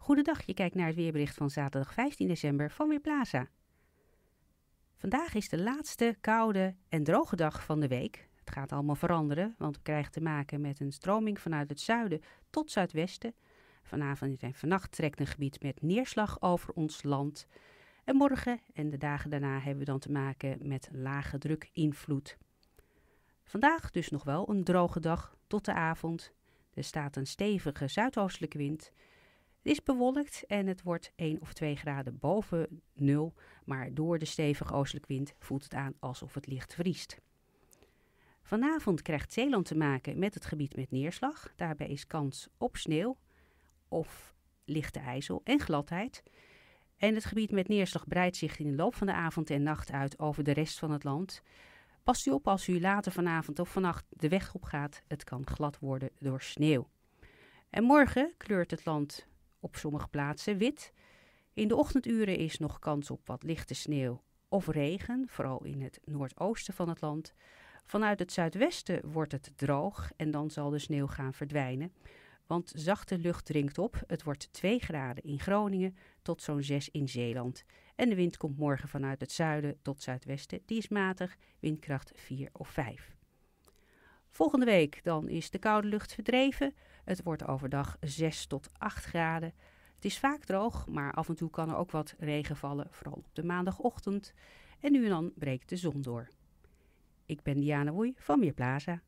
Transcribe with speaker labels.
Speaker 1: Goedendag, je kijkt naar het weerbericht van zaterdag 15 december van Weerplaza. Vandaag is de laatste koude en droge dag van de week. Het gaat allemaal veranderen, want we krijgen te maken met een stroming vanuit het zuiden tot zuidwesten. Vanavond en vannacht trekt een gebied met neerslag over ons land. En morgen en de dagen daarna hebben we dan te maken met lage druk invloed. Vandaag dus nog wel een droge dag tot de avond. Er staat een stevige zuidoostelijke wind. Het is bewolkt en het wordt 1 of 2 graden boven nul, maar door de stevige oostelijke wind voelt het aan alsof het licht vriest. Vanavond krijgt Zeeland te maken met het gebied met neerslag. Daarbij is kans op sneeuw of lichte ijzel en gladheid. En het gebied met neerslag breidt zich in de loop van de avond en nacht uit over de rest van het land. Past u op als u later vanavond of vannacht de weg op gaat. Het kan glad worden door sneeuw. En morgen kleurt het land op sommige plaatsen wit. In de ochtenduren is nog kans op wat lichte sneeuw of regen, vooral in het noordoosten van het land. Vanuit het zuidwesten wordt het droog en dan zal de sneeuw gaan verdwijnen. Want zachte lucht dringt op. Het wordt 2 graden in Groningen tot zo'n 6 in Zeeland. En de wind komt morgen vanuit het zuiden tot zuidwesten. Die is matig, windkracht 4 of 5. Volgende week dan is de koude lucht verdreven. Het wordt overdag 6 tot 8 graden. Het is vaak droog, maar af en toe kan er ook wat regen vallen, vooral op de maandagochtend. En nu en dan breekt de zon door. Ik ben Diana Woei van Meerplaza.